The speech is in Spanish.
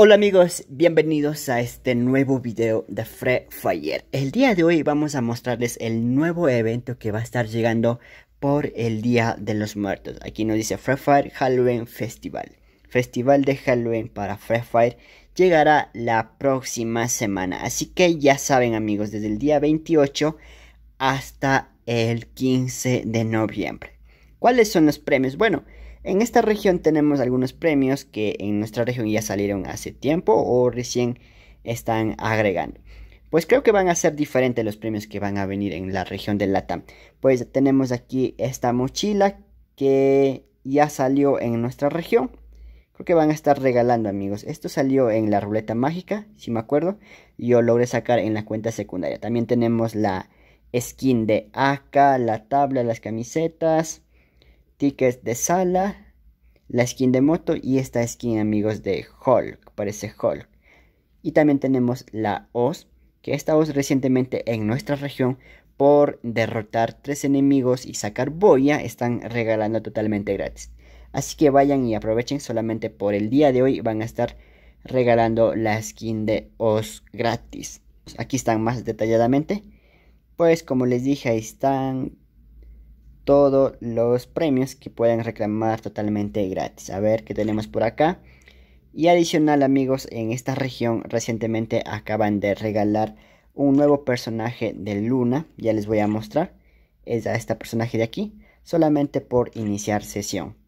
Hola amigos, bienvenidos a este nuevo video de Free Fire. El día de hoy vamos a mostrarles el nuevo evento que va a estar llegando por el Día de los Muertos. Aquí nos dice Free Fire Halloween Festival. Festival de Halloween para Free Fire llegará la próxima semana. Así que ya saben amigos, desde el día 28 hasta el 15 de noviembre. ¿Cuáles son los premios? Bueno, en esta región tenemos algunos premios que en nuestra región ya salieron hace tiempo o recién están agregando. Pues creo que van a ser diferentes los premios que van a venir en la región de LATAM. Pues tenemos aquí esta mochila que ya salió en nuestra región. Creo que van a estar regalando amigos. Esto salió en la ruleta mágica, si me acuerdo. Yo logré sacar en la cuenta secundaria. También tenemos la skin de AK, la tabla, las camisetas tickets de sala, la skin de moto y esta skin, amigos, de Hulk, parece Hulk. Y también tenemos la OZ. que esta OS recientemente en nuestra región, por derrotar tres enemigos y sacar boya, están regalando totalmente gratis. Así que vayan y aprovechen, solamente por el día de hoy van a estar regalando la skin de OS gratis. Aquí están más detalladamente. Pues como les dije, ahí están todos los premios que pueden reclamar totalmente gratis. A ver qué tenemos por acá. Y adicional amigos, en esta región recientemente acaban de regalar un nuevo personaje de Luna. Ya les voy a mostrar. Es a este personaje de aquí. Solamente por iniciar sesión.